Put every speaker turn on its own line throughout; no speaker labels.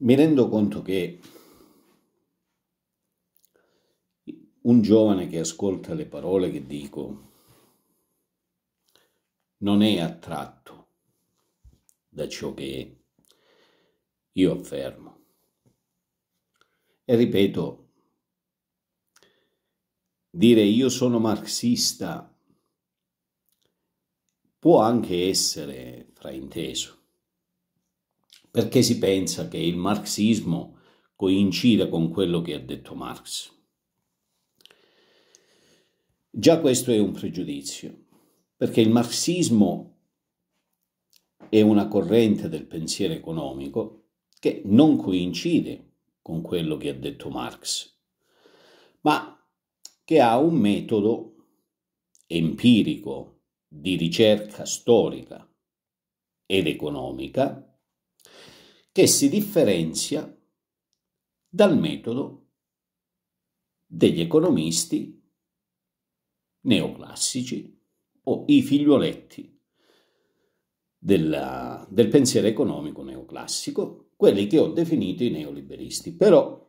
mi rendo conto che un giovane che ascolta le parole che dico non è attratto da ciò che io affermo. E ripeto, dire io sono marxista può anche essere frainteso perché si pensa che il marxismo coincida con quello che ha detto Marx. Già questo è un pregiudizio, perché il marxismo è una corrente del pensiero economico che non coincide con quello che ha detto Marx, ma che ha un metodo empirico di ricerca storica ed economica che si differenzia dal metodo degli economisti neoclassici o i figlioletti della, del pensiero economico neoclassico, quelli che ho definito i neoliberisti. Però,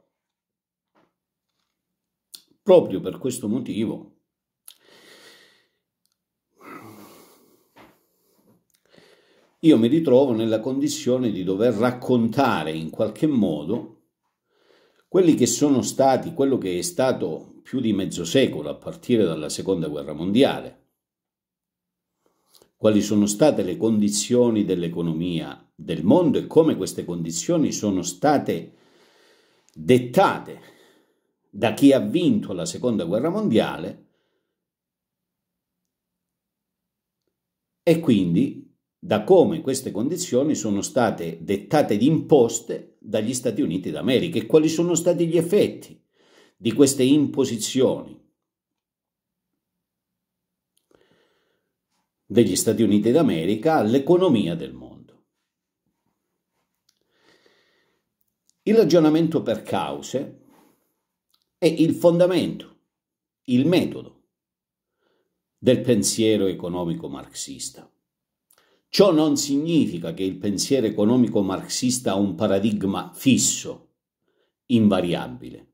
proprio per questo motivo, io mi ritrovo nella condizione di dover raccontare in qualche modo quelli che sono stati, quello che è stato più di mezzo secolo a partire dalla seconda guerra mondiale, quali sono state le condizioni dell'economia del mondo e come queste condizioni sono state dettate da chi ha vinto la seconda guerra mondiale e quindi da come queste condizioni sono state dettate ed imposte dagli Stati Uniti d'America e quali sono stati gli effetti di queste imposizioni degli Stati Uniti d'America all'economia del mondo. Il ragionamento per cause è il fondamento, il metodo del pensiero economico marxista. Ciò non significa che il pensiero economico marxista ha un paradigma fisso, invariabile.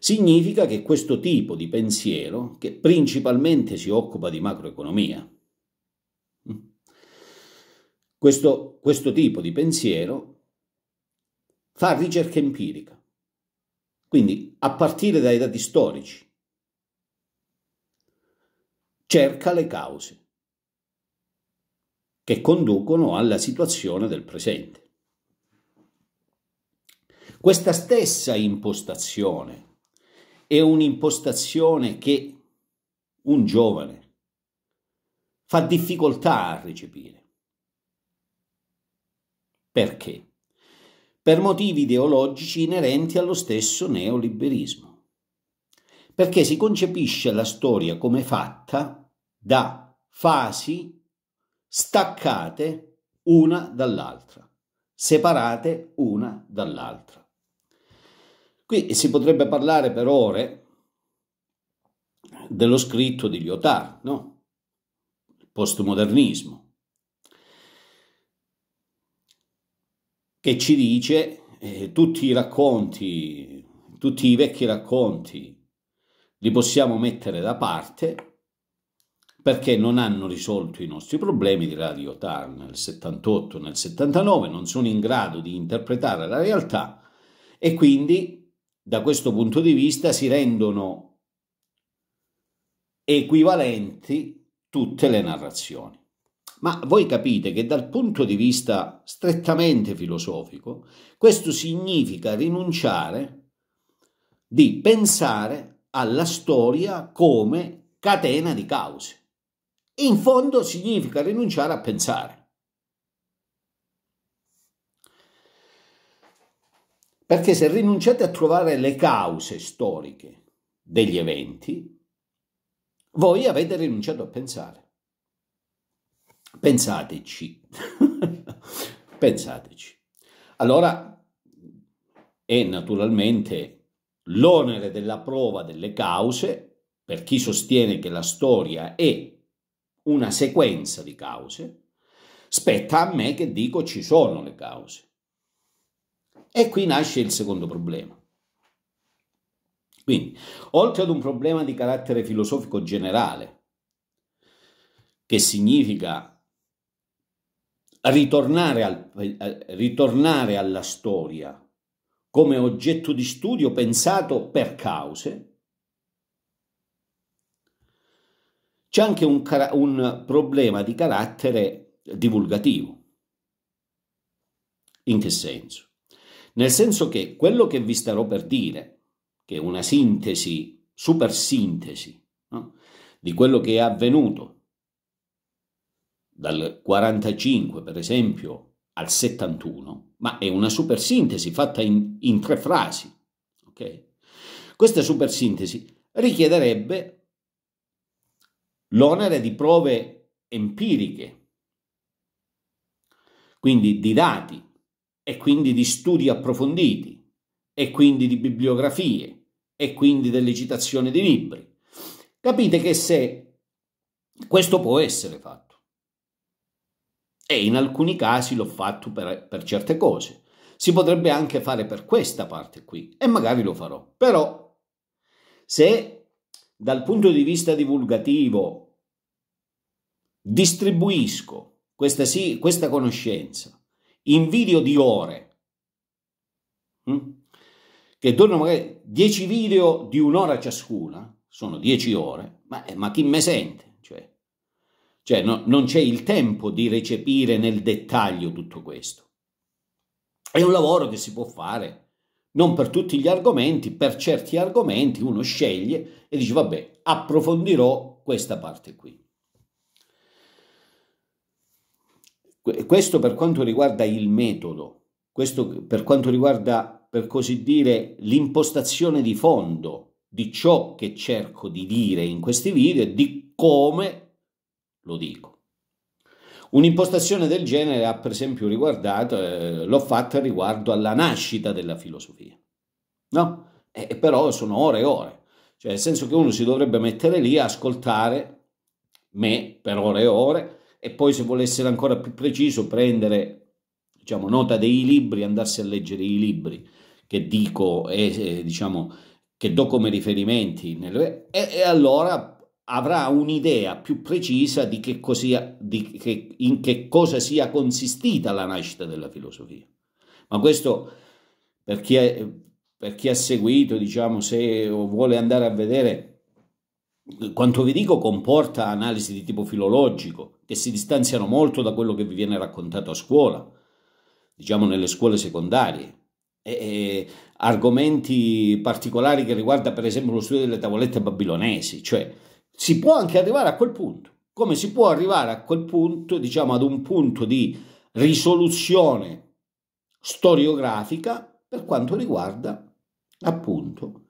Significa che questo tipo di pensiero, che principalmente si occupa di macroeconomia, mm, questo, questo tipo di pensiero fa ricerca empirica, quindi a partire dai dati storici, cerca le cause che conducono alla situazione del presente. Questa stessa impostazione è un'impostazione che un giovane fa difficoltà a recepire. Perché? Per motivi ideologici inerenti allo stesso neoliberismo. Perché si concepisce la storia come fatta da fasi staccate una dall'altra, separate una dall'altra. Qui si potrebbe parlare per ore dello scritto di Lyotard, no? Il postmodernismo, che ci dice eh, tutti i racconti, tutti i vecchi racconti li possiamo mettere da parte perché non hanno risolto i nostri problemi di Radio TAR nel 78, nel 79, non sono in grado di interpretare la realtà e quindi da questo punto di vista si rendono equivalenti tutte le narrazioni. Ma voi capite che dal punto di vista strettamente filosofico, questo significa rinunciare di pensare alla storia come catena di cause in fondo significa rinunciare a pensare. Perché se rinunciate a trovare le cause storiche degli eventi, voi avete rinunciato a pensare. Pensateci. Pensateci. Allora è naturalmente l'onere della prova delle cause per chi sostiene che la storia è una sequenza di cause, spetta a me che dico ci sono le cause. E qui nasce il secondo problema. Quindi, oltre ad un problema di carattere filosofico generale, che significa ritornare, al, eh, ritornare alla storia come oggetto di studio pensato per cause, C'è anche un, un problema di carattere divulgativo. In che senso? Nel senso che quello che vi starò per dire, che è una sintesi, super sintesi, no? di quello che è avvenuto dal 45 per esempio al 71, ma è una super sintesi fatta in, in tre frasi. Okay? Questa sintesi richiederebbe l'onere di prove empiriche, quindi di dati e quindi di studi approfonditi e quindi di bibliografie e quindi delle citazioni di libri. Capite che se questo può essere fatto, e in alcuni casi l'ho fatto per, per certe cose, si potrebbe anche fare per questa parte qui e magari lo farò, però se dal punto di vista divulgativo, distribuisco questa, sì, questa conoscenza in video di ore, hm? che torno magari 10 video di un'ora ciascuna, sono 10 ore, ma, eh, ma, chi me sente? Cioè, cioè no, non c'è il tempo di recepire nel dettaglio tutto questo. È un lavoro che si può fare non per tutti gli argomenti, per certi argomenti uno sceglie e dice vabbè, approfondirò questa parte qui. Questo per quanto riguarda il metodo, questo per quanto riguarda, per così dire, l'impostazione di fondo di ciò che cerco di dire in questi video e di come lo dico. Un'impostazione del genere ha per esempio riguardato, eh, l'ho fatta riguardo alla nascita della filosofia, no? E, però sono ore e ore, cioè nel senso che uno si dovrebbe mettere lì a ascoltare me per ore e ore e poi se vuole essere ancora più preciso prendere diciamo, nota dei libri, andarsi a leggere i libri che dico e eh, diciamo che do come riferimenti nelle... e, e allora avrà un'idea più precisa di, che così, di che, in che cosa sia consistita la nascita della filosofia. Ma questo per chi, è, per chi ha seguito, diciamo, se vuole andare a vedere quanto vi dico comporta analisi di tipo filologico, che si distanziano molto da quello che vi viene raccontato a scuola, diciamo nelle scuole secondarie. E, e, argomenti particolari che riguarda per esempio lo studio delle tavolette babilonesi, cioè si può anche arrivare a quel punto, come si può arrivare a quel punto, diciamo ad un punto di risoluzione storiografica per quanto riguarda appunto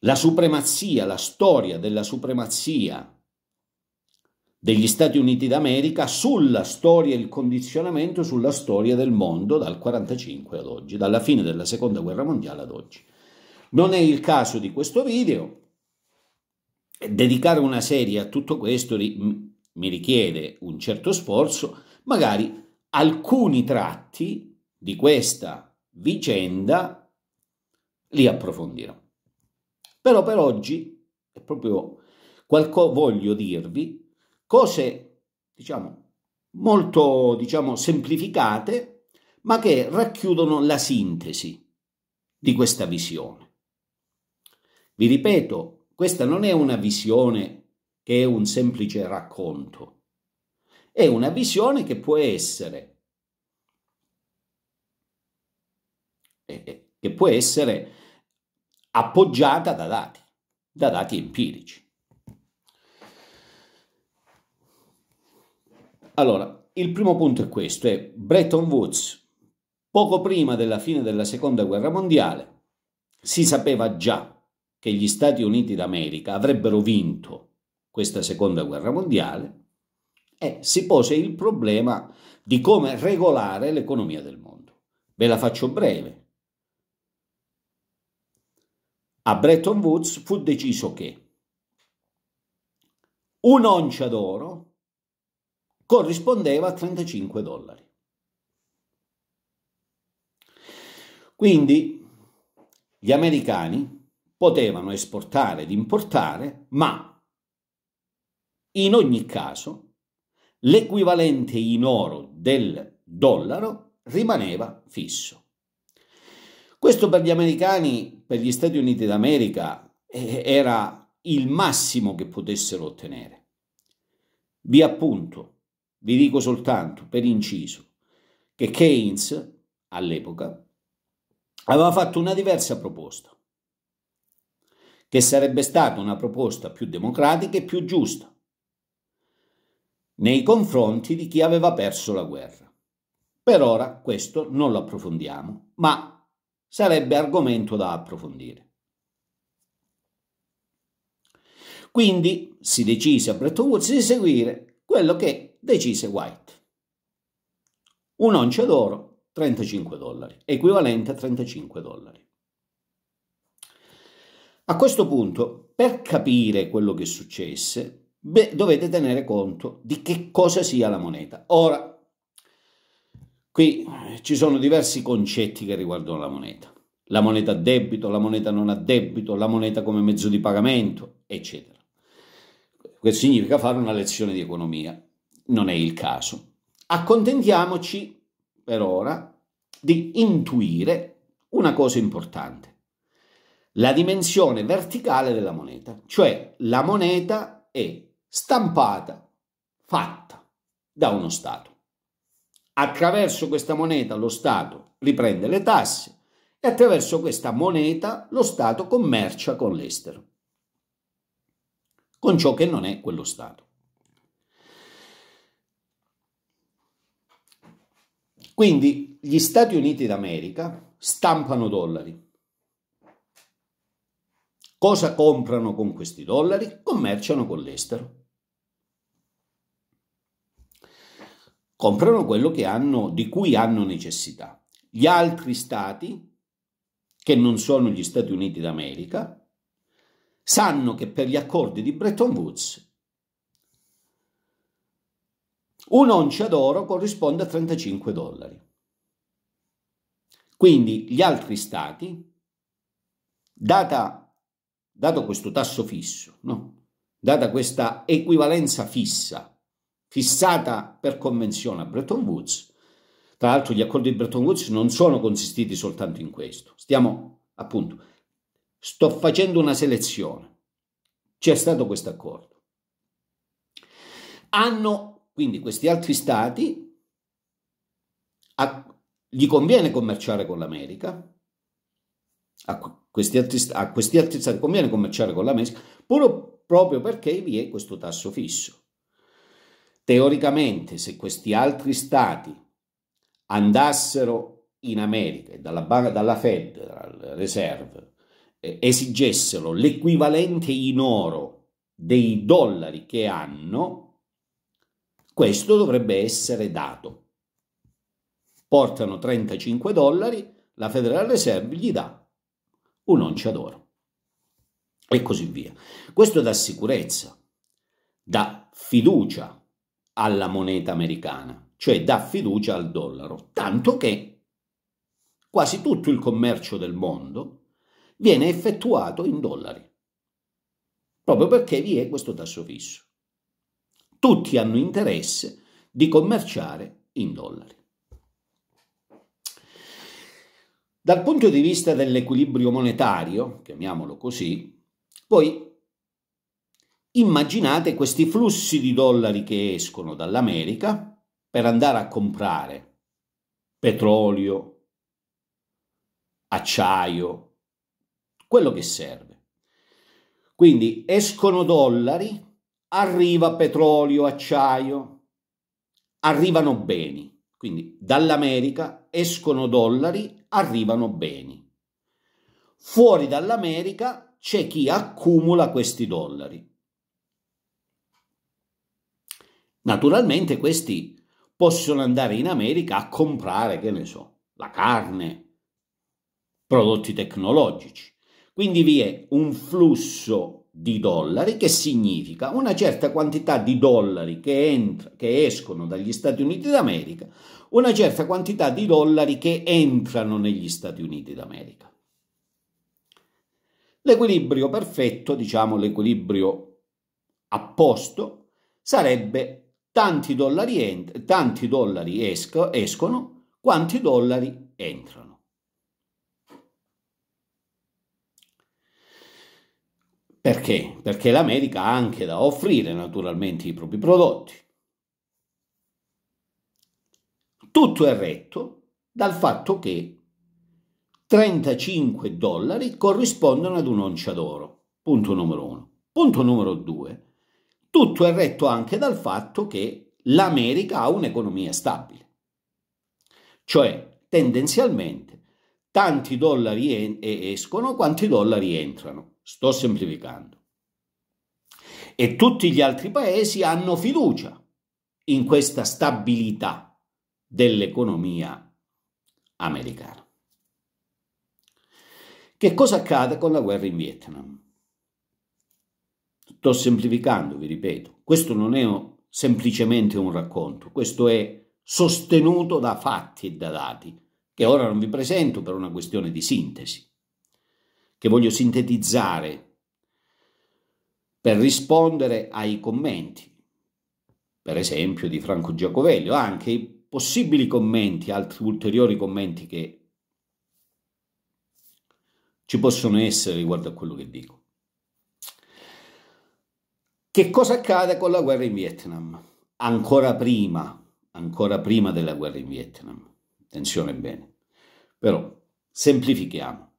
la supremazia, la storia della supremazia degli Stati Uniti d'America sulla storia e il condizionamento sulla storia del mondo dal 1945 ad oggi, dalla fine della seconda guerra mondiale ad oggi. Non è il caso di questo video, dedicare una serie a tutto questo mi richiede un certo sforzo, magari alcuni tratti di questa vicenda li approfondirò. Però per oggi è proprio qualcosa voglio dirvi cose diciamo molto diciamo semplificate, ma che racchiudono la sintesi di questa visione. Vi ripeto, questa non è una visione che è un semplice racconto, è una visione che può essere, eh, eh, che può essere appoggiata da dati, da dati empirici. Allora, il primo punto è questo, è Bretton Woods, poco prima della fine della Seconda Guerra Mondiale, si sapeva già che gli Stati Uniti d'America avrebbero vinto questa seconda guerra mondiale, e si pose il problema di come regolare l'economia del mondo. Ve la faccio breve. A Bretton Woods fu deciso che un'oncia d'oro corrispondeva a 35 dollari. Quindi gli americani potevano esportare ed importare, ma in ogni caso l'equivalente in oro del dollaro rimaneva fisso. Questo per gli americani, per gli Stati Uniti d'America, eh, era il massimo che potessero ottenere. Vi appunto, vi dico soltanto per inciso, che Keynes all'epoca aveva fatto una diversa proposta che sarebbe stata una proposta più democratica e più giusta nei confronti di chi aveva perso la guerra. Per ora questo non lo approfondiamo, ma sarebbe argomento da approfondire. Quindi si decise a Bretton Woods di seguire quello che decise White. Un'oncia d'oro, 35 dollari, equivalente a 35 dollari. A questo punto, per capire quello che successe, beh, dovete tenere conto di che cosa sia la moneta. Ora, Qui eh, ci sono diversi concetti che riguardano la moneta. La moneta a debito, la moneta non a debito, la moneta come mezzo di pagamento, eccetera. Questo significa fare una lezione di economia. Non è il caso. Accontentiamoci per ora di intuire una cosa importante la dimensione verticale della moneta, cioè la moneta è stampata, fatta da uno Stato. Attraverso questa moneta lo Stato riprende le tasse e attraverso questa moneta lo Stato commercia con l'estero, con ciò che non è quello Stato. Quindi gli Stati Uniti d'America stampano dollari, Cosa comprano con questi dollari? Commerciano con l'estero. Comprano quello hanno, di cui hanno necessità. Gli altri stati, che non sono gli Stati Uniti d'America, sanno che per gli accordi di Bretton Woods un'oncia d'oro corrisponde a 35 dollari. Quindi gli altri stati, data dato questo tasso fisso, no? data questa equivalenza fissa, fissata per convenzione a Bretton Woods, tra l'altro gli accordi di Bretton Woods non sono consistiti soltanto in questo, stiamo appunto, sto facendo una selezione, c'è stato questo accordo. Hanno quindi questi altri stati, a, gli conviene commerciare con l'America, questi artisti, a questi artigiani conviene commerciare con la Messico proprio perché vi è questo tasso fisso. Teoricamente, se questi altri stati andassero in America e dalla, dalla Fed, Reserve, eh, esigessero l'equivalente in oro dei dollari che hanno, questo dovrebbe essere dato. Portano 35 dollari, la Federal Reserve gli dà un'oncia d'oro e così via. Questo dà sicurezza, dà fiducia alla moneta americana, cioè dà fiducia al dollaro, tanto che quasi tutto il commercio del mondo viene effettuato in dollari, proprio perché vi è questo tasso fisso. Tutti hanno interesse di commerciare in dollari. Dal punto di vista dell'equilibrio monetario, chiamiamolo così, poi immaginate questi flussi di dollari che escono dall'America per andare a comprare petrolio, acciaio, quello che serve. Quindi escono dollari, arriva petrolio, acciaio, arrivano beni. Quindi dall'America escono dollari, arrivano beni. Fuori dall'America c'è chi accumula questi dollari. Naturalmente questi possono andare in America a comprare, che ne so, la carne, prodotti tecnologici. Quindi vi è un flusso di dollari, che significa una certa quantità di dollari che, entra, che escono dagli Stati Uniti d'America, una certa quantità di dollari che entrano negli Stati Uniti d'America. L'equilibrio perfetto, diciamo l'equilibrio a posto, sarebbe tanti dollari, ent- tanti dollari esco- escono, quanti dollari entrano. Perché? Perché l'America ha anche da offrire naturalmente i propri prodotti. Tutto è retto dal fatto che 35 dollari corrispondono ad un'oncia d'oro, punto numero uno. Punto numero due, tutto è retto anche dal fatto che l'America ha un'economia stabile, cioè tendenzialmente tanti dollari escono quanti dollari entrano sto semplificando. E tutti gli altri paesi hanno fiducia in questa stabilità dell'economia americana. Che cosa accade con la guerra in Vietnam? Sto semplificando, vi ripeto, questo non è semplicemente un racconto, questo è sostenuto da fatti e da dati, che ora non vi presento per una questione di sintesi che voglio sintetizzare per rispondere ai commenti, per esempio di Franco Giacovelli, o anche i possibili commenti, altri ulteriori commenti che ci possono essere riguardo a quello che dico. Che cosa accade con la guerra in Vietnam? Ancora prima, ancora prima della guerra in Vietnam. Attenzione bene. Però semplifichiamo.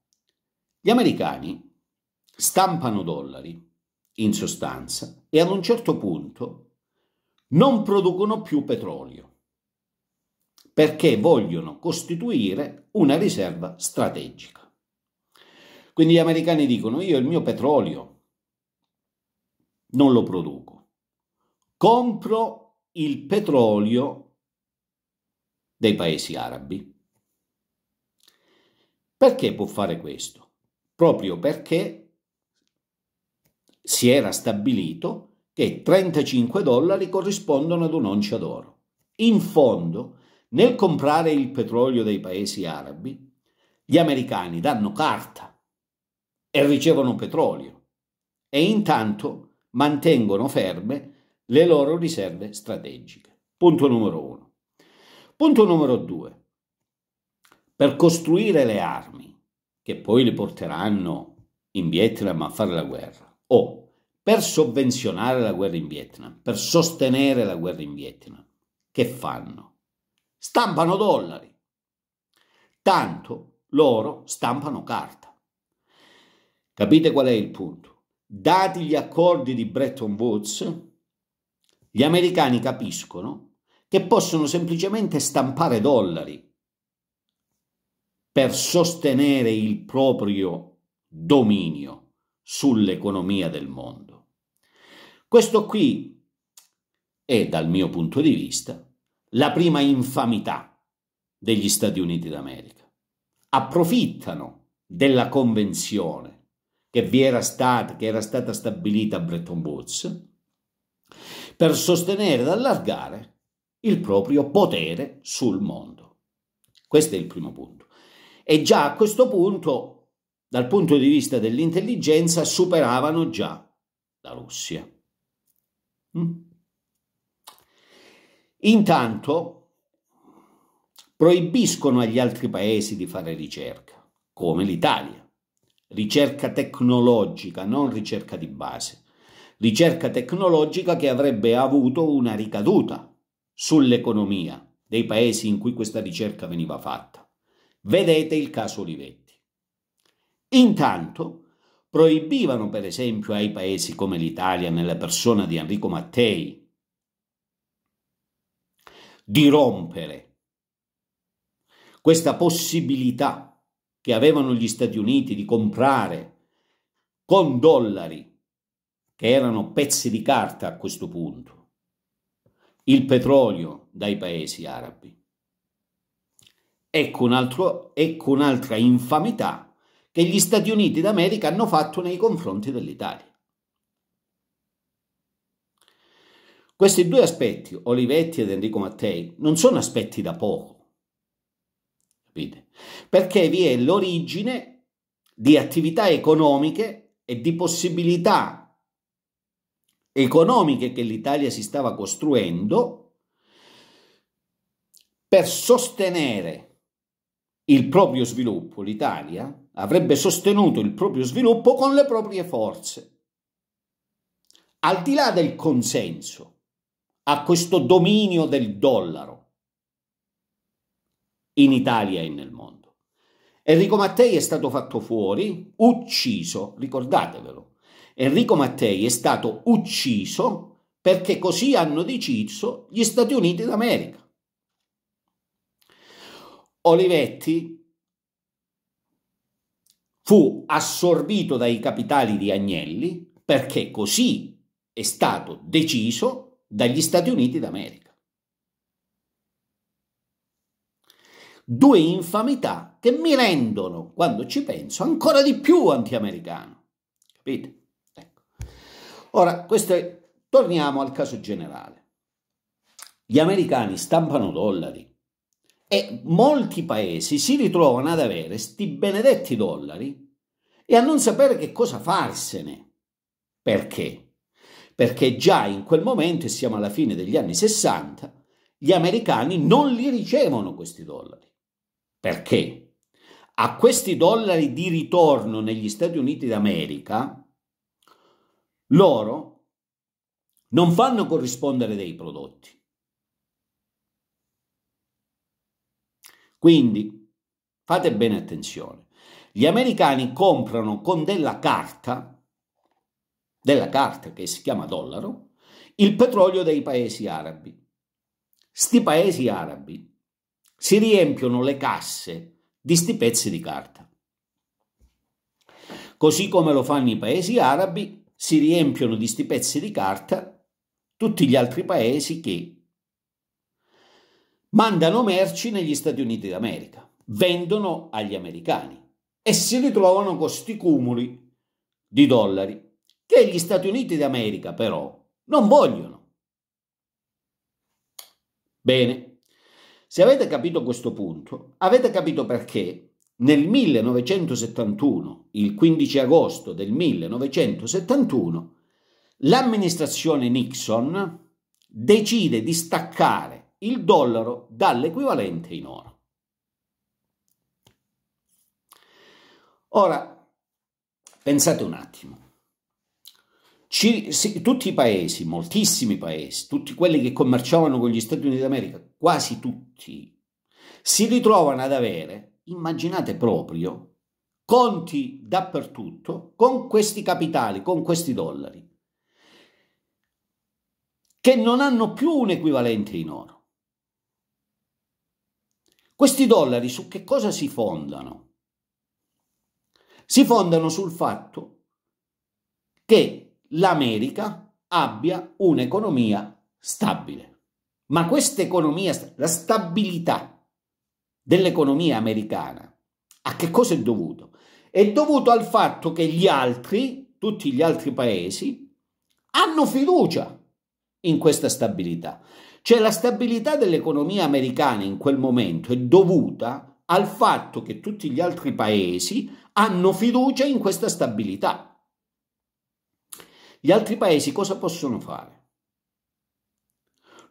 Gli americani stampano dollari, in sostanza, e ad un certo punto non producono più petrolio perché vogliono costituire una riserva strategica. Quindi gli americani dicono io il mio petrolio non lo produco, compro il petrolio dei paesi arabi. Perché può fare questo? proprio perché si era stabilito che 35 dollari corrispondono ad un'oncia d'oro. In fondo, nel comprare il petrolio dei paesi arabi, gli americani danno carta e ricevono petrolio e intanto mantengono ferme le loro riserve strategiche. Punto numero uno. Punto numero due. Per costruire le armi che poi li porteranno in Vietnam a fare la guerra, o per sovvenzionare la guerra in Vietnam, per sostenere la guerra in Vietnam, che fanno? Stampano dollari. Tanto loro stampano carta. Capite qual è il punto? Dati gli accordi di Bretton Woods, gli americani capiscono che possono semplicemente stampare dollari per sostenere il proprio dominio sull'economia del mondo. Questo qui è, dal mio punto di vista, la prima infamità degli Stati Uniti d'America. Approfittano della convenzione che era, stata, che era stata stabilita a Bretton Woods per sostenere ed allargare il proprio potere sul mondo. Questo è il primo punto e già a questo punto, dal punto di vista dell'intelligenza, superavano già la Russia. Mm? Intanto proibiscono agli altri paesi di fare ricerca, come l'Italia. Ricerca tecnologica, non ricerca di base. Ricerca tecnologica che avrebbe avuto una ricaduta sull'economia dei paesi in cui questa ricerca veniva fatta. Vedete il caso Olivetti. Intanto proibivano per esempio ai paesi come l'Italia nella persona di Enrico Mattei di rompere questa possibilità che avevano gli Stati Uniti di comprare con dollari, che erano pezzi di carta a questo punto, il petrolio dai paesi arabi. Ecco, un altro, ecco un'altra infamità che gli Stati Uniti d'America hanno fatto nei confronti dell'Italia. Questi due aspetti, Olivetti ed Enrico Mattei, non sono aspetti da poco, capite? Perché vi è l'origine di attività economiche e di possibilità economiche che l'Italia si stava costruendo per sostenere il proprio sviluppo, l'Italia avrebbe sostenuto il proprio sviluppo con le proprie forze. Al di là del consenso a questo dominio del dollaro in Italia e nel mondo. Enrico Mattei è stato fatto fuori, ucciso, ricordatevelo. Enrico Mattei è stato ucciso perché così hanno deciso gli Stati Uniti d'America. Olivetti fu assorbito dai capitali di Agnelli perché così è stato deciso dagli Stati Uniti d'America. Due infamità che mi rendono, quando ci penso, ancora di più anti-americano. Capite? Ecco. Ora, è... torniamo al caso generale. Gli americani stampano dollari, e molti paesi si ritrovano ad avere sti benedetti dollari e a non sapere che cosa farsene. Perché? Perché già in quel momento, e siamo alla fine degli anni 60, gli americani non li ricevono questi dollari. Perché? A questi dollari di ritorno negli Stati Uniti d'America, loro non fanno corrispondere dei prodotti Quindi fate bene attenzione. Gli americani comprano con della carta, della carta che si chiama dollaro, il petrolio dei paesi arabi. Sti paesi arabi si riempiono le casse di sti pezzi di carta. Così come lo fanno i paesi arabi, si riempiono di sti pezzi di carta tutti gli altri paesi che mandano merci negli Stati Uniti d'America, vendono agli americani e si ritrovano questi cumuli di dollari che gli Stati Uniti d'America però non vogliono. Bene, se avete capito questo punto, avete capito perché nel 1971, il 15 agosto del 1971, l'amministrazione Nixon decide di staccare il dollaro dall'equivalente in oro. Ora, pensate un attimo. Ci, sì, tutti i paesi, moltissimi paesi, tutti quelli che commerciavano con gli Stati Uniti d'America, quasi tutti, si ritrovano ad avere, immaginate proprio, conti dappertutto con questi capitali, con questi dollari, che non hanno più un equivalente in oro. Questi dollari su che cosa si fondano? Si fondano sul fatto che l'America abbia un'economia stabile. Ma questa economia, la stabilità dell'economia americana, a che cosa è dovuto? È dovuto al fatto che gli altri, tutti gli altri paesi, hanno fiducia in questa stabilità. Cioè la stabilità dell'economia americana in quel momento è dovuta al fatto che tutti gli altri paesi hanno fiducia in questa stabilità. Gli altri paesi cosa possono fare?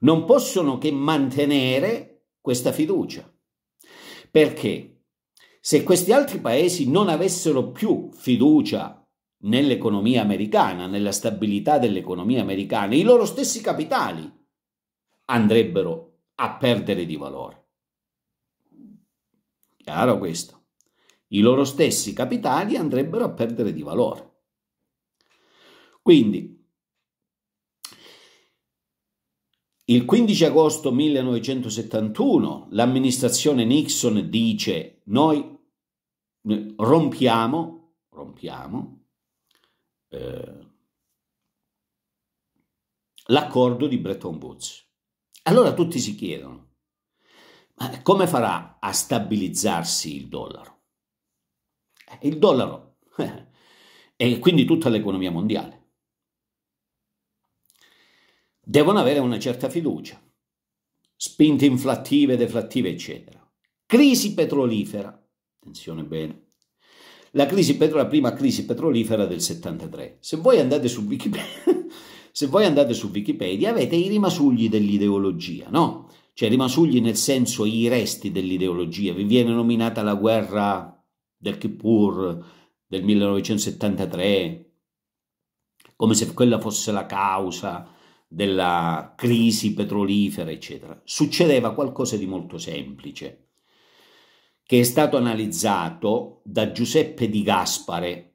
Non possono che mantenere questa fiducia. Perché se questi altri paesi non avessero più fiducia nell'economia americana, nella stabilità dell'economia americana, i loro stessi capitali andrebbero a perdere di valore. Chiaro questo? I loro stessi capitali andrebbero a perdere di valore. Quindi, il 15 agosto 1971 l'amministrazione Nixon dice noi rompiamo, rompiamo eh, l'accordo di Bretton Woods. Allora tutti si chiedono, ma come farà a stabilizzarsi il dollaro? Eh, il dollaro e quindi tutta l'economia mondiale devono avere una certa fiducia, spinte inflattive, deflattive, eccetera. Crisi petrolifera, attenzione bene, la, crisi, la prima crisi petrolifera del 73. Se voi andate su Wikipedia, se voi andate su Wikipedia avete i rimasugli dell'ideologia, no? Cioè rimasugli nel senso i resti dell'ideologia, vi viene nominata la guerra del Kippur del 1973, come se quella fosse la causa della crisi petrolifera, eccetera. Succedeva qualcosa di molto semplice, che è stato analizzato da Giuseppe Di Gaspare,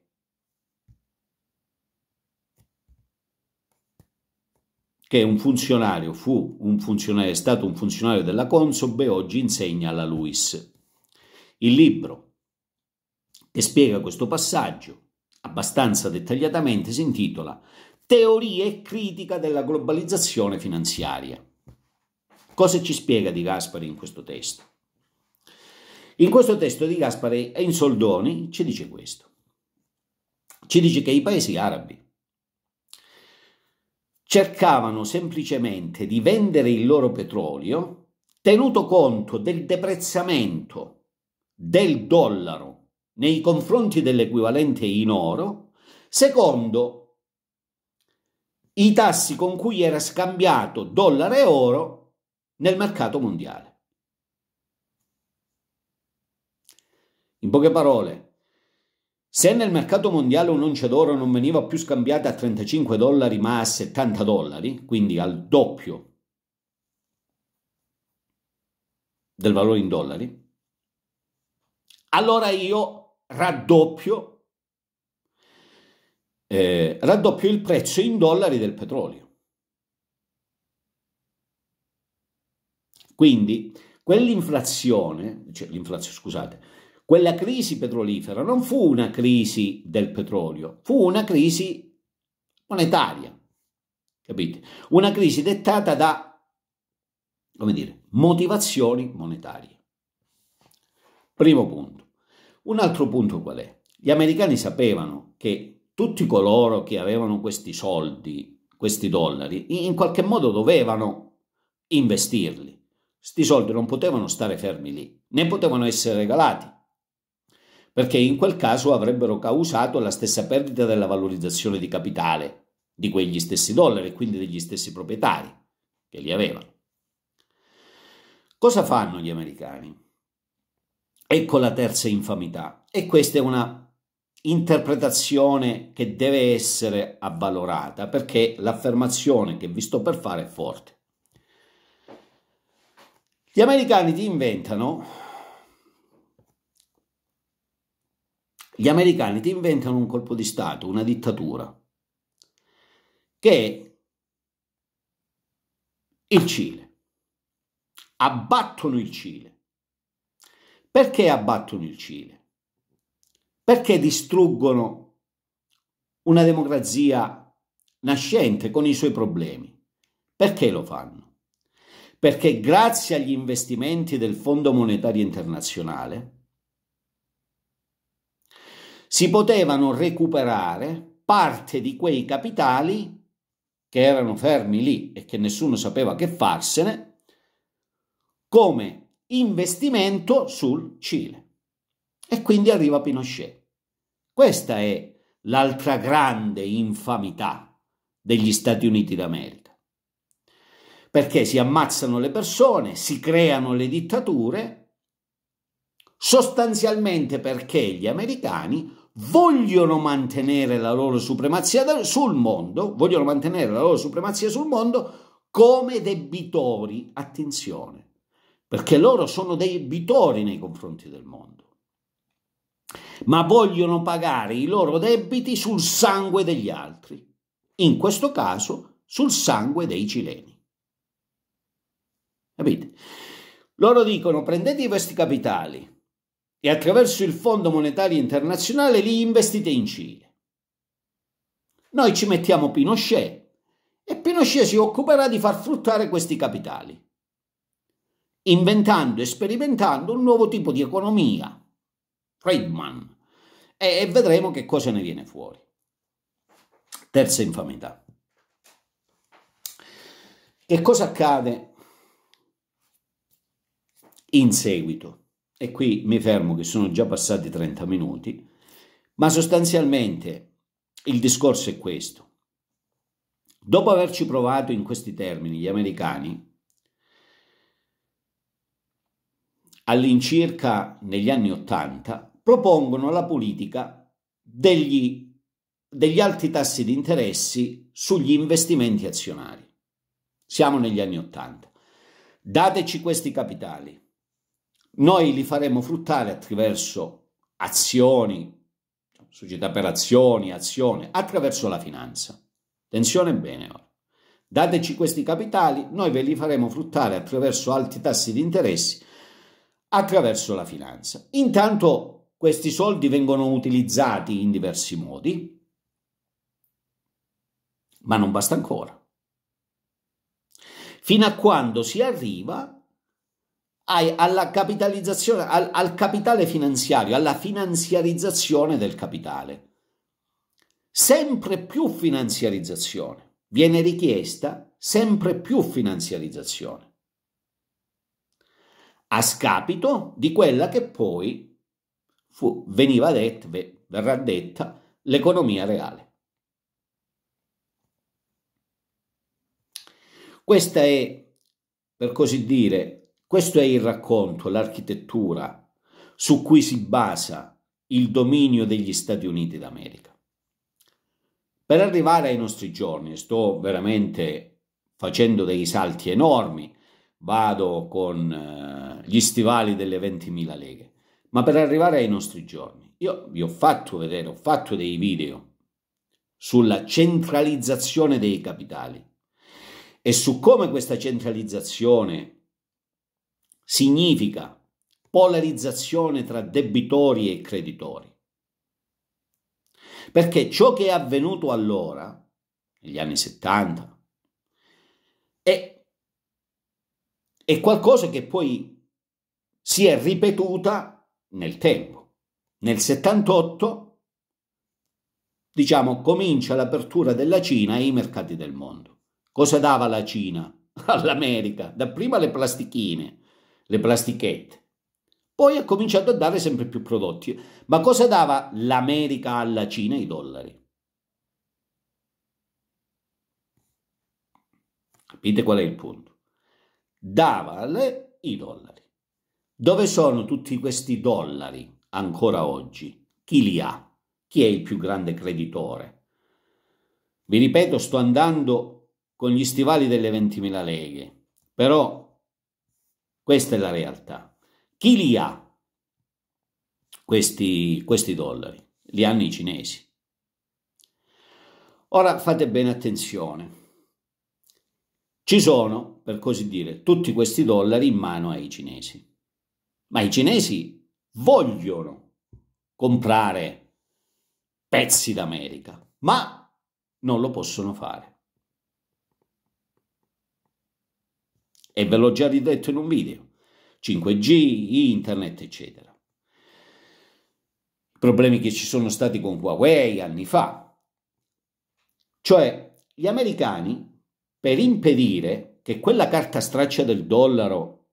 che un funzionario fu un funzionario, è stato un funzionario della Consob e oggi insegna alla LUIS. Il libro che spiega questo passaggio abbastanza dettagliatamente si intitola Teoria e critica della globalizzazione finanziaria. Cosa ci spiega di Gaspari in questo testo? In questo testo di Gaspari in soldoni ci dice questo. Ci dice che i paesi arabi cercavano semplicemente di vendere il loro petrolio tenuto conto del deprezzamento del dollaro nei confronti dell'equivalente in oro, secondo i tassi con cui era scambiato dollaro e oro nel mercato mondiale. In poche parole, se nel mercato mondiale un'oncia d'oro non veniva più scambiata a 35 dollari ma a 70 dollari, quindi al doppio del valore in dollari, allora io raddoppio, eh, raddoppio il prezzo in dollari del petrolio. Quindi quell'inflazione, cioè l'inflazione, scusate, quella crisi petrolifera non fu una crisi del petrolio, fu una crisi monetaria, capite? Una crisi dettata da, come dire, motivazioni monetarie. Primo punto. Un altro punto qual è? Gli americani sapevano che tutti coloro che avevano questi soldi, questi dollari, in qualche modo dovevano investirli. Questi soldi non potevano stare fermi lì, né potevano essere regalati perché in quel caso avrebbero causato la stessa perdita della valorizzazione di capitale di quegli stessi dollari e quindi degli stessi proprietari che li avevano. Cosa fanno gli americani? Ecco la terza infamità e questa è una interpretazione che deve essere avvalorata perché l'affermazione che vi sto per fare è forte. Gli americani ti inventano Gli americani ti inventano un colpo di Stato, una dittatura, che è il Cile. Abbattono il Cile. Perché abbattono il Cile? Perché distruggono una democrazia nascente con i suoi problemi. Perché lo fanno? Perché grazie agli investimenti del Fondo Monetario Internazionale si potevano recuperare parte di quei capitali che erano fermi lì e che nessuno sapeva che farsene, come investimento sul Cile. E quindi arriva Pinochet. Questa è l'altra grande infamità degli Stati Uniti d'America. Perché si ammazzano le persone, si creano le dittature, sostanzialmente perché gli americani vogliono mantenere la loro supremazia sul mondo, vogliono mantenere la loro supremazia sul mondo come debitori, attenzione, perché loro sono debitori nei confronti del mondo, ma vogliono pagare i loro debiti sul sangue degli altri, in questo caso sul sangue dei cileni. Capite? Loro dicono prendete questi capitali, e attraverso il Fondo Monetario Internazionale li investite in Cile. Noi ci mettiamo Pinochet e Pinochet si occuperà di far fruttare questi capitali, inventando e sperimentando un nuovo tipo di economia, Friedman, e vedremo che cosa ne viene fuori. Terza infamità. Che cosa accade in seguito? e qui mi fermo che sono già passati 30 minuti, ma sostanzialmente il discorso è questo. Dopo averci provato in questi termini gli americani, all'incirca negli anni Ottanta, propongono la politica degli, degli alti tassi di interessi sugli investimenti azionari. Siamo negli anni Ottanta. Dateci questi capitali, noi li faremo fruttare attraverso azioni, società per azioni, azione, attraverso la finanza. Attenzione bene ora. Dateci questi capitali, noi ve li faremo fruttare attraverso alti tassi di interessi, attraverso la finanza. Intanto questi soldi vengono utilizzati in diversi modi, ma non basta ancora. Fino a quando si arriva hai alla capitalizzazione, al, al capitale finanziario, alla finanziarizzazione del capitale. Sempre più finanziarizzazione. Viene richiesta sempre più finanziarizzazione. A scapito di quella che poi fu, veniva detta, verrà detta, l'economia reale. Questa è, per così dire, questo è il racconto, l'architettura su cui si basa il dominio degli Stati Uniti d'America. Per arrivare ai nostri giorni, sto veramente facendo dei salti enormi, vado con eh, gli stivali delle 20.000 leghe, ma per arrivare ai nostri giorni, io vi ho fatto vedere, ho fatto dei video sulla centralizzazione dei capitali e su come questa centralizzazione significa polarizzazione tra debitori e creditori. Perché ciò che è avvenuto allora, negli anni 70, è, è qualcosa che poi si è ripetuta nel tempo. Nel 78, diciamo, comincia l'apertura della Cina ai mercati del mondo. Cosa dava la Cina all'America? Dapprima le plastichine, le plastichette. Poi ha cominciato a dare sempre più prodotti. Ma cosa dava l'America alla Cina i dollari? Capite qual è il punto? Dava i dollari. Dove sono tutti questi dollari ancora oggi? Chi li ha? Chi è il più grande creditore? Vi ripeto, sto andando con gli stivali delle 20.000 leghe, però questa è la realtà. Chi li ha questi, questi dollari? Li hanno i cinesi. Ora fate bene attenzione. Ci sono, per così dire, tutti questi dollari in mano ai cinesi. Ma i cinesi vogliono comprare pezzi d'America, ma non lo possono fare. E ve l'ho già ridetto in un video. 5G, internet, eccetera. Problemi che ci sono stati con Huawei anni fa. Cioè, gli americani, per impedire che quella carta straccia del dollaro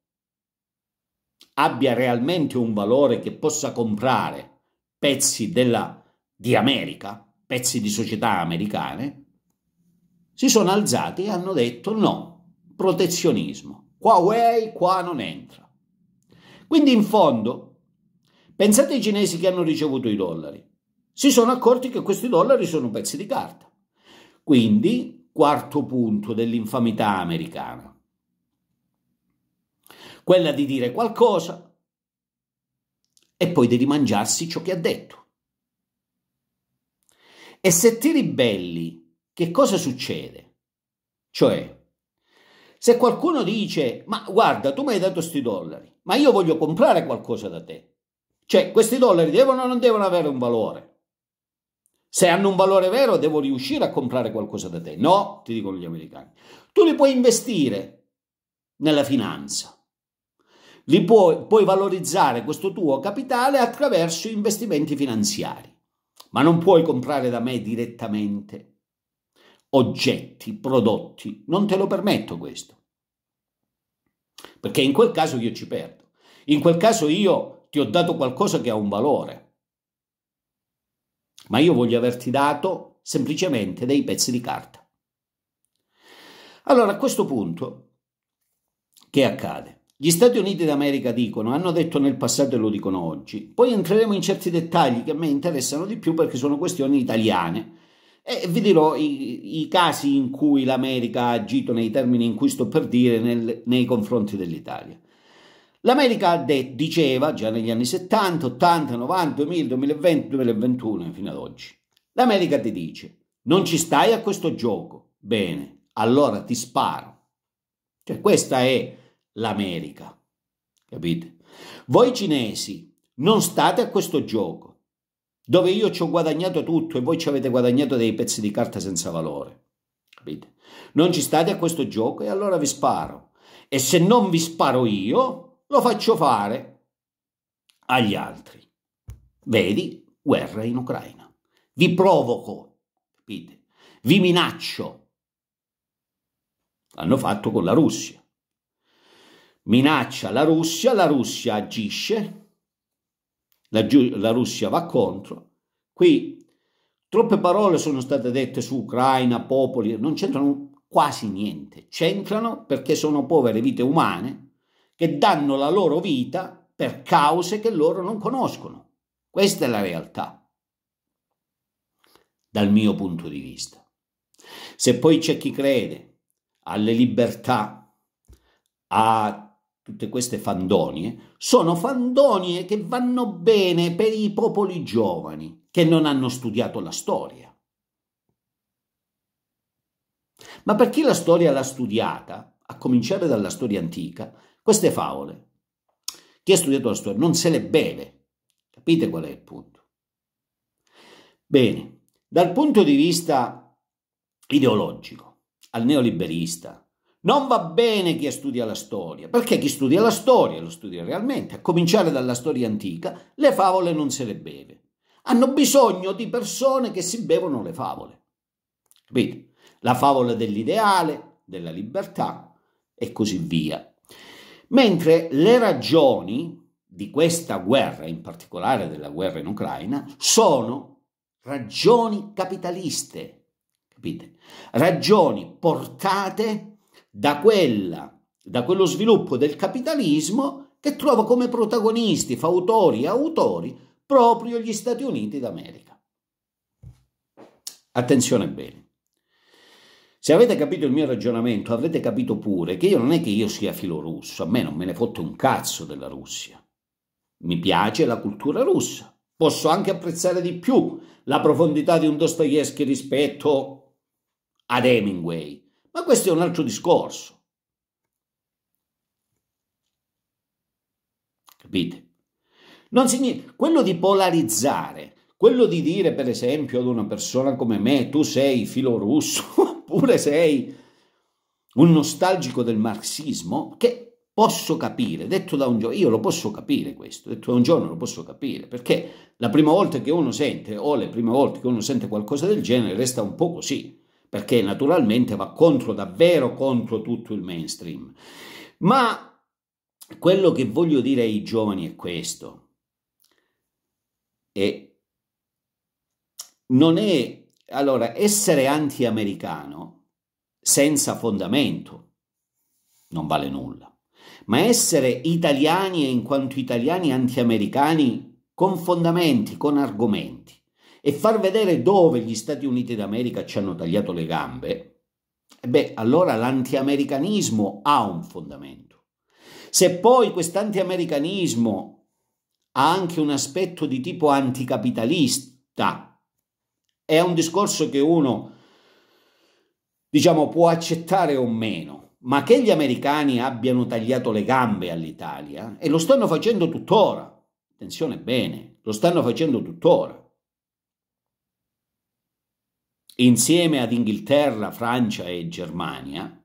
abbia realmente un valore che possa comprare pezzi della, di America, pezzi di società americane, si sono alzati e hanno detto no, protezionismo. Qua Huawei qua non entra. Quindi in fondo, pensate ai cinesi che hanno ricevuto i dollari. Si sono accorti che questi dollari sono pezzi di carta. Quindi, quarto punto dell'infamità americana. Quella di dire qualcosa e poi di rimangiarsi ciò che ha detto. E se ti ribelli, che cosa succede? Cioè, se qualcuno dice, ma guarda, tu mi hai dato questi dollari, ma io voglio comprare qualcosa da te. Cioè, questi dollari devono o non devono avere un valore? Se hanno un valore vero, devo riuscire a comprare qualcosa da te. No, ti dicono gli americani. Tu li puoi investire nella finanza. Li puoi, puoi valorizzare questo tuo capitale attraverso investimenti finanziari, ma non puoi comprare da me direttamente oggetti, prodotti. Non te lo permetto questo. Perché in quel caso io ci perdo. In quel caso io ti ho dato qualcosa che ha un valore. Ma io voglio averti dato semplicemente dei pezzi di carta. Allora a questo punto che accade? Gli Stati Uniti d'America dicono, hanno detto nel passato e lo dicono oggi. Poi entreremo in certi dettagli che a me interessano di più perché sono questioni italiane e vi dirò i, i, casi in cui l'America ha agito nei termini in cui sto per dire nel, nei confronti dell'Italia. L'America de, diceva già negli anni 70, 80, 90, 2000, 2020, 2021 fino ad oggi. L'America ti dice non ci stai a questo gioco, bene, allora ti sparo. Cioè questa è l'America, capite? Voi cinesi non state a questo gioco dove io ci ho guadagnato tutto e voi ci avete guadagnato dei pezzi di carta senza valore. Capite? Non ci state a questo gioco e allora vi sparo. E se non vi sparo io, lo faccio fare agli altri. Vedi, guerra in Ucraina. Vi provoco, capite? Vi minaccio. L'hanno fatto con la Russia. Minaccia la Russia, la Russia agisce, la, la Russia va contro. Qui troppe parole sono state dette su Ucraina, popoli, non c'entrano quasi niente, c'entrano perché sono povere vite umane che danno la loro vita per cause che loro non conoscono. Questa è la realtà, dal mio punto di vista. Se poi c'è chi crede alle libertà, a tutte queste fandonie, sono fandonie che vanno bene per i popoli giovani che non hanno studiato la storia. Ma per chi la storia l'ha studiata, a cominciare dalla storia antica, queste favole, chi ha studiato la storia non se le beve. Capite qual è il punto? Bene, dal punto di vista ideologico, al neoliberista, non va bene chi studia la storia, perché chi studia la storia lo studia realmente, a cominciare dalla storia antica, le favole non se le beve. Hanno bisogno di persone che si bevono le favole. Capite? La favola dell'ideale, della libertà e così via. Mentre le ragioni di questa guerra, in particolare della guerra in Ucraina, sono ragioni capitaliste, capite? Ragioni portate da, quella, da quello sviluppo del capitalismo che trova come protagonisti, fautori e autori proprio gli Stati Uniti d'America. Attenzione bene. Se avete capito il mio ragionamento, avrete capito pure che io non è che io sia filo russo, a me non me ne fotte un cazzo della Russia. Mi piace la cultura russa. Posso anche apprezzare di più la profondità di un Dostoevsky rispetto ad Hemingway, ma questo è un altro discorso. Capite? Non significa, quello di polarizzare, quello di dire per esempio ad una persona come me, tu sei filo russo, oppure sei un nostalgico del marxismo, che posso capire, detto da un giorno, io lo posso capire questo, detto da un giorno lo posso capire, perché la prima volta che uno sente, o le prime volte che uno sente qualcosa del genere, resta un po' così perché naturalmente va contro davvero contro tutto il mainstream. Ma quello che voglio dire ai giovani è questo. E non è allora essere anti-americano senza fondamento non vale nulla, ma essere italiani e in quanto italiani anti-americani con fondamenti, con argomenti e far vedere dove gli Stati Uniti d'America ci hanno tagliato le gambe, beh, allora l'antiamericanismo ha un fondamento. Se poi quest'antiamericanismo ha anche un aspetto di tipo anticapitalista, è un discorso che uno, diciamo, può accettare o meno ma che gli americani abbiano tagliato le gambe all'Italia e lo stanno facendo tuttora. Attenzione bene, lo stanno facendo tuttora insieme ad Inghilterra, Francia e Germania,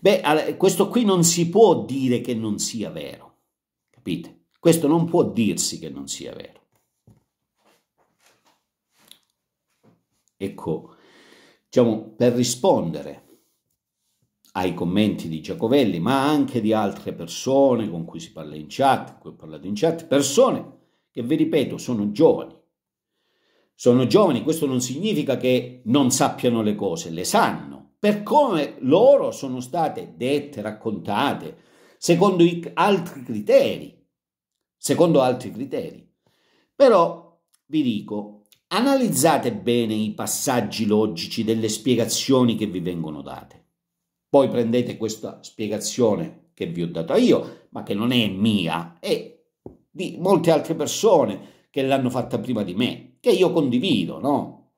beh, questo qui non si può dire che non sia vero, capite? Questo non può dirsi che non sia vero. Ecco, diciamo, per rispondere ai commenti di Giacovelli, ma anche di altre persone con cui si parla in chat, con cui ho parlato in chat, persone che, vi ripeto, sono giovani, sono giovani, questo non significa che non sappiano le cose, le sanno, per come loro sono state dette, raccontate, secondo altri criteri, secondo altri criteri. Però vi dico, analizzate bene i passaggi logici delle spiegazioni che vi vengono date. Poi prendete questa spiegazione che vi ho dato io, ma che non è mia, è di molte altre persone che l'hanno fatta prima di me che io condivido, no?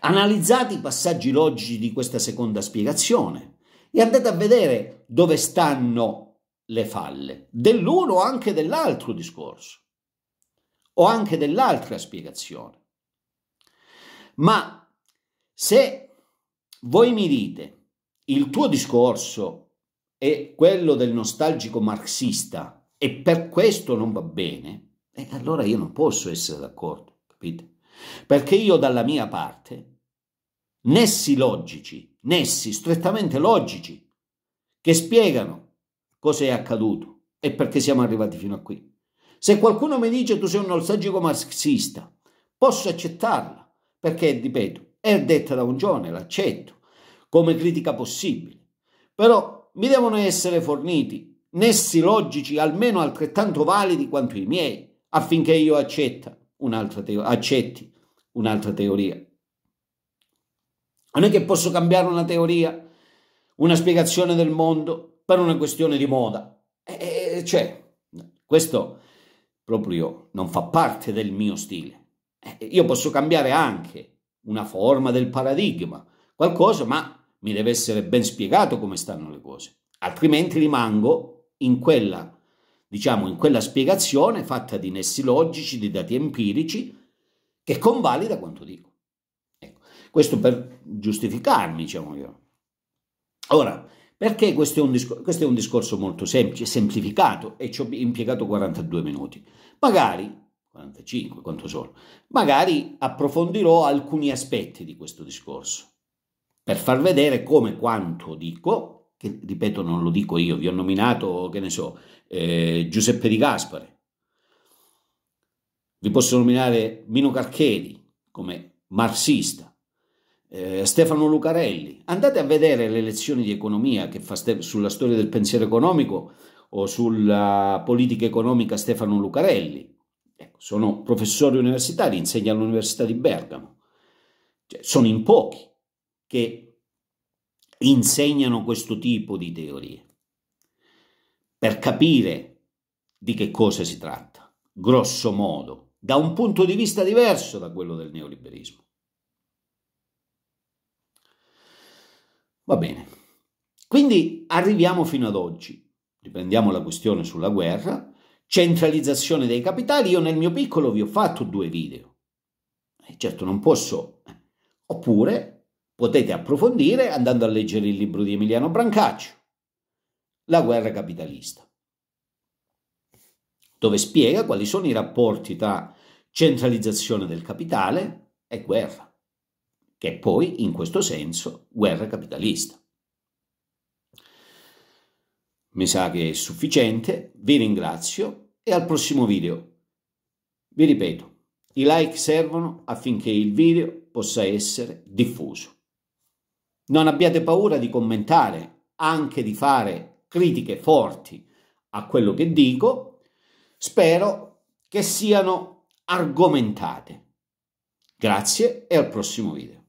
Analizzate i passaggi logici di questa seconda spiegazione e andate a vedere dove stanno le falle dell'uno o anche dell'altro discorso o anche dell'altra spiegazione. Ma se voi mi dite il tuo discorso è quello del nostalgico marxista e per questo non va bene, eh, allora io non posso essere d'accordo. Capite? Perché io dalla mia parte, nessi logici, nessi strettamente logici, che spiegano cosa è accaduto e perché siamo arrivati fino a qui. Se qualcuno mi dice tu sei un nostalgico marxista, posso accettarla, perché, ripeto, è detta da un giovane, l'accetto, come critica possibile. Però mi devono essere forniti nessi logici almeno altrettanto validi quanto i miei, affinché io accetta un'altra teoria, accetti un'altra teoria. Non è che posso cambiare una teoria, una spiegazione del mondo per una questione di moda. E, eh, eh, eh, cioè, questo proprio non fa parte del mio stile. Io posso cambiare anche una forma del paradigma, qualcosa, ma mi deve essere ben spiegato come stanno le cose, altrimenti rimango in quella diciamo, in quella spiegazione fatta di nessi logici, di dati empirici, che convalida quanto dico. Ecco, questo per giustificarmi, diciamo io. Ora, perché questo è, un questo è un discorso molto semplice, semplificato, e ci ho impiegato 42 minuti. Magari 45, quanto sono. Magari approfondirò alcuni aspetti di questo discorso per far vedere come quanto dico che ripeto non lo dico io, vi ho nominato, che ne so, eh, Giuseppe Di Gaspare, vi posso nominare Mino Carcheri come marxista, eh, Stefano Lucarelli. Andate a vedere le lezioni di economia che fa Ste- sulla storia del pensiero economico o sulla politica economica Stefano Lucarelli. Ecco, sono professori universitari, insegnano all'Università di Bergamo. Cioè, sono in pochi che insegnano questo tipo di teorie per capire di che cosa si tratta, grosso modo, da un punto di vista diverso da quello del neoliberismo. Va bene, quindi arriviamo fino ad oggi, riprendiamo la questione sulla guerra, centralizzazione dei capitali, io nel mio piccolo vi ho fatto due video, e eh, certo non posso, eh. oppure Potete approfondire andando a leggere il libro di Emiliano Brancaccio, La guerra capitalista, dove spiega quali sono i rapporti tra centralizzazione del capitale e guerra, che è poi in questo senso guerra capitalista. Mi sa che è sufficiente, vi ringrazio e al prossimo video. Vi ripeto, i like servono affinché il video possa essere diffuso. Non abbiate paura di commentare, anche di fare critiche forti a quello che dico. Spero che siano argomentate. Grazie e al prossimo video.